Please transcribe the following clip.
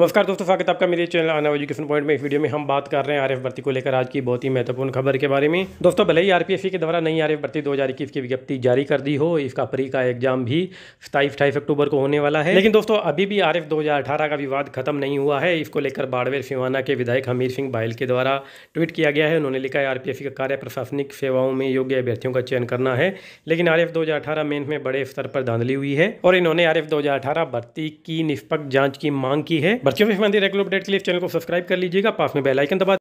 नमस्कार दोस्तों स्वागत आपका मेरे चैनल आना एजुकेशन पॉइंट में इस वीडियो में हम बात कर रहे हैं आरएफ भर्ती को लेकर आज की बहुत ही महत्वपूर्ण खबर के बारे में दोस्तों भले ही आरपीएससी के द्वारा नई आरएफ भर्ती दो हज़ार इक्कीस की विज्ञप्ति जारी कर दी हो इसका परी का एग्जाम भी सताईस अठाईस अक्टूबर को होने वाला है लेकिन दोस्तों अभी भी आर एफ का विवाद खत्म नहीं हुआ है इसको लेकर बाड़वेर सिवाना के विधायक हमीर सिंह बाहल के द्वारा ट्वीट किया गया है उन्होंने लिखा है आर का कार्य प्रशासनिक सेवाओं में योग्य अभ्यर्थियों का चयन करना है लेकिन आर एफ मेन में बड़े स्तर पर धांधली हुई है और इन्होंने आर एफ भर्ती की निष्पक्ष जाँच की मांग की है भर्तियों में रेगुलर अपडेट के लिए इस चैनल को सब्सक्राइब कर लीजिएगा पास में बेल आइकन दबा